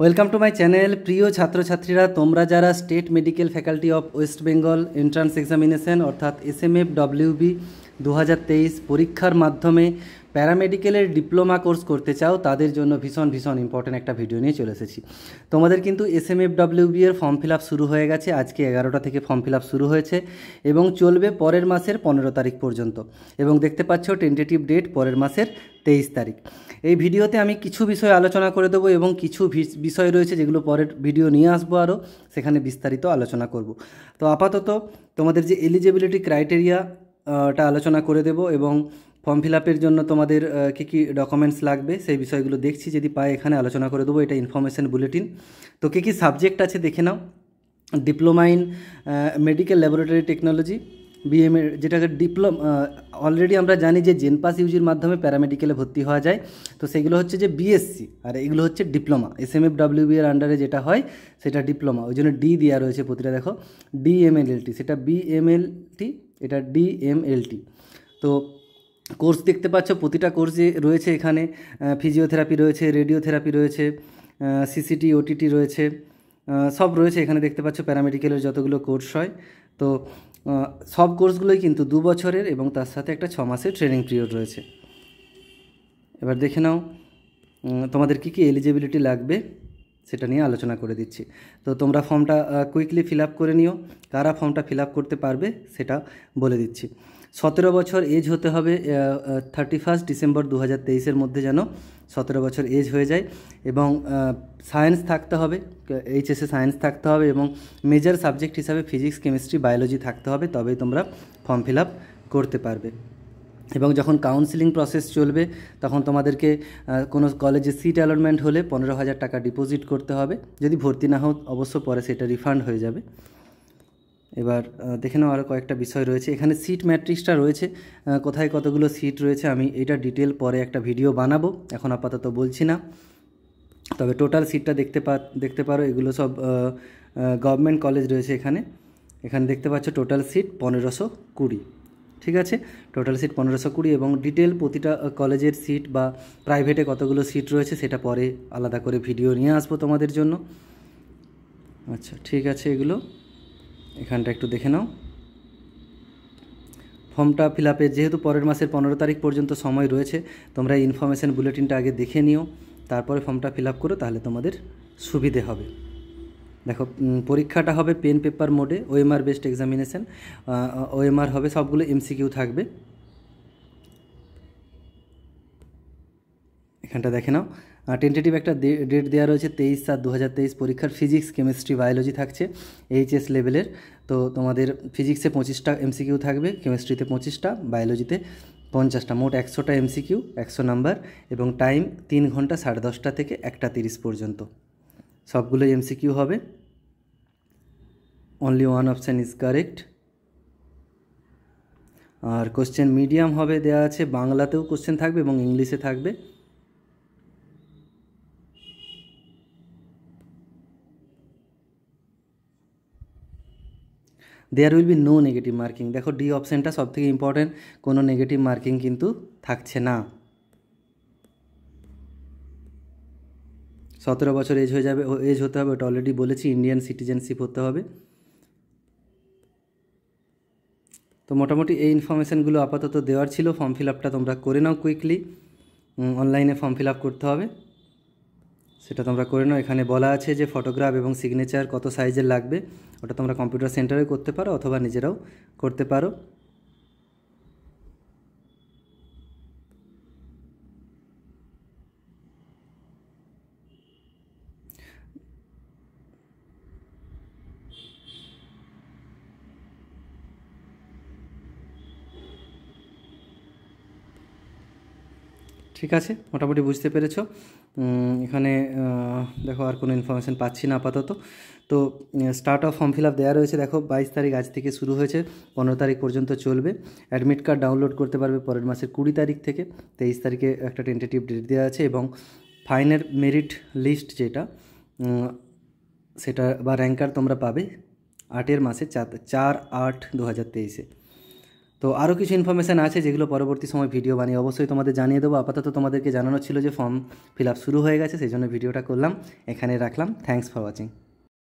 welcome to my channel প্রিয় ছাত্রছাত্রীরা তোমরা যারা state medical faculty of West Bengal entrance examination অর্থাৎ এস এম এফ ডব্লিউবি দু পরীক্ষার মাধ্যমে প্যারামেডিক্যালের ডিপ্লোমা কোর্স করতে চাও তাদের জন্য ভীষণ ভীষণ ইম্পর্ট্যান্ট একটা ভিডিও নিয়ে চলে এসেছি তোমাদের কিন্তু এস এম এফ ডাব্লিউবি এর ফর্ম ফিল আপ শুরু হয়ে গেছে আজকে এগারোটা থেকে ফর্ম ফিল আপ শুরু হয়েছে এবং চলবে পরের মাসের পনেরো তারিখ পর্যন্ত এবং দেখতে পাচ্ছ টেন্টেটিভ ডেট পরের মাসের তেইশ তারিখ এই ভিডিওতে আমি কিছু বিষয় আলোচনা করে দেবো এবং কিছু বিষয় রয়েছে যেগুলো পরের ভিডিও নিয়ে আসবো আরও সেখানে বিস্তারিত আলোচনা করব তো আপাতত তোমাদের যে এলিজিবিলিটি ক্রাইটেরিয়া টা আলোচনা করে দেব এবং ফর্ম ফিল আপের জন্য তোমাদের কী কী ডকুমেন্টস লাগবে সেই বিষয়গুলো দেখছি যদি পাই এখানে আলোচনা করে দেবো এটা ইনফরমেশান বুলেটিন তো কী কী সাবজেক্ট আছে দেখে নাও diploma in medical laboratory technology এর যেটাকে ডিপ্লোমা অলরেডি আমরা জানি যে জেনপাস ইউজির মাধ্যমে প্যারামেডিক্যালে ভর্তি হওয়া যায় তো সেগুলো হচ্ছে যে বিএসসি আর এগুলো হচ্ছে diploma S M F B এর আন্ডারে যেটা হয় সেটা ডিপ্লোমা ওই জন্য ডি দেওয়া রয়েছে প্রতিটা দেখো ডিএমএলএলটি সেটা বিএমএলটি এটা ডি এম টি তো কোর্স দেখতে পাচ্ছ প্রতিটা কোর্স রয়েছে এখানে ফিজিওথেরাপি রয়েছে রেডিওথেরাপি রয়েছে সিসিটি ওটিটি রয়েছে সব রয়েছে এখানে দেখতে পাচ্ছ প্যারামেডিক্যালের যতগুলো কোর্স হয় তো সব কোর্সগুলোই কিন্তু দু বছরের এবং তার সাথে একটা ছ মাসের ট্রেনিং পিরিয়ড রয়েছে এবার দেখে নাও তোমাদের কী কী এলিজিবিলিটি লাগবে সেটা নিয়ে আলোচনা করে দিচ্ছি তো তোমরা ফর্মটা কুইকলি ফিল আপ করে নিও কারা ফর্মটা ফিল আপ করতে পারবে সেটা বলে দিচ্ছি সতেরো বছর এজ হতে হবে থার্টি ফার্স্ট ডিসেম্বর দু হাজার তেইশের মধ্যে যেন সতেরো বছর এজ হয়ে যায় এবং সায়েন্স থাকতে হবে এইচএসে সায়েন্স থাকতে হবে এবং মেজর সাবজেক্ট হিসাবে ফিজিক্স কেমিস্ট্রি বায়োলজি থাকতে হবে তবেই তোমরা ফর্ম ফিল আপ করতে পারবে এবং যখন কাউন্সিলিং প্রসেস চলবে তখন তোমাদেরকে কোনো কলেজে সিট অ্যালটমেন্ট হলে পনেরো হাজার টাকা ডিপোজিট করতে হবে যদি ভর্তি না হোক অবশ্য পরে সেটা রিফান্ড হয়ে যাবে এবার দেখে নাও আরও কয়েকটা বিষয় রয়েছে এখানে সিট ম্যাট্রিক্সটা রয়েছে কোথায় কতগুলো সিট রয়েছে আমি এটা ডিটেল পরে একটা ভিডিও বানাবো এখন আপাতত বলছি না তবে টোটাল সিটটা দেখতে পা দেখতে পারো এগুলো সব গভর্নমেন্ট কলেজ রয়েছে এখানে এখানে দেখতে পাচ্ছ টোটাল সিট পনেরোশো কুড়ি ঠিক আছে টোটাল সিট পনেরোশো কুড়ি এবং ডিটেল প্রতিটা কলেজের সিট বা প্রাইভেটে কতগুলো সিট রয়েছে সেটা পরে আলাদা করে ভিডিও নিয়ে আসবো তোমাদের জন্য আচ্ছা ঠিক আছে এগুলো এখানটা একটু দেখে নাও ফর্মটা ফিল আপে যেহেতু পরের মাসের পনেরো তারিখ পর্যন্ত সময় রয়েছে তোমরা ইনফরমেশান বুলেটিনটা আগে দেখে নিও তারপরে ফর্মটা ফিল আপ করো তাহলে তোমাদের সুবিধে হবে দেখো পরীক্ষাটা হবে পেন পেপার মোডে ওএমআর বেস্ট এক্সামিনেশান ওএমআর হবে সবগুলো এমসিকিউ থাকবে এখানটা দেখে নাও টেন্টেটিভ একটা ডেট দেওয়া রয়েছে তেইশ সাত দু পরীক্ষার ফিজিক্স কেমিস্ট্রি বায়োলজি থাকছে এইচএস লেভেলের তো তোমাদের ফিজিক্সে পঁচিশটা এমসিকিউ থাকবে কেমিস্ট্রিতে পঁচিশটা বায়োলজিতে পঞ্চাশটা মোট একশোটা এমসিকিউ একশো নাম্বার এবং টাইম তিন ঘন্টা সাড়ে দশটা থেকে একটা তিরিশ পর্যন্ত সবগুলোই এমসিকিউ হবে only one option is correct আর কোশ্চেন মিডিয়াম হবে দেওয়া আছে বাংলাতেও কোশ্চেন থাকবে এবং ইংলিশে থাকবে there will be no negative marking দেখো ডি অপশানটা সবথেকে ইম্পর্টেন্ট কোনো নেগেটিভ মার্কিং কিন্তু থাকছে না সতেরো বছর এজ হয়ে যাবে এজ হতে হবে ওটা অলরেডি বলেছি ইন্ডিয়ান সিটিজেনশিপ হতে হবে তো মোটামুটি এই ইনফরমেশানগুলো আপাতত দেওয়ার ছিল ফর্ম ফিল আপটা তোমরা করে নাও কুইকলি অনলাইনে ফর্ম ফিল আপ করতে হবে সেটা তোমরা করে নাও এখানে বলা আছে যে ফটোগ্রাফ এবং সিগনেচার কত সাইজের লাগবে ওটা তোমরা কম্পিউটার সেন্টারে করতে পারো অথবা নিজেরাও করতে পারো ঠিক আছে মোটামুটি বুঝতে পেরেছ এখানে দেখো আর কোনো ইনফরমেশান পাচ্ছি না আপাতত তো start of form fill up দেওয়া রয়েছে দেখো বাইশ তারিখ আজ থেকে শুরু হয়েছে পনেরো তারিখ পর্যন্ত চলবে অ্যাডমিট কার্ড ডাউনলোড করতে পারবে পরের মাসের কুড়ি তারিখ থেকে তেইশ তারিখে একটা টেন্টেটিভ ডেট দেওয়া আছে এবং ফাইনের মেরিট লিস্ট যেটা সেটা বা র্যাঙ্কার তোমরা পাবে আটের মাসে চার চার আট দু হাজার তেইশে তো আরও কিছু ইনফরমেশান আছে যেগুলো পরবর্তী সময় ভিডিও বানিয়ে অবশ্যই তোমাদের জানিয়ে দেবো আপাতত তোমাদেরকে জানানো ছিল যে ফর্ম ফিল শুরু হয়ে গেছে সেই জন্য ভিডিওটা করলাম এখানে রাখলাম থ্যাংকস ফর ওয়াচিং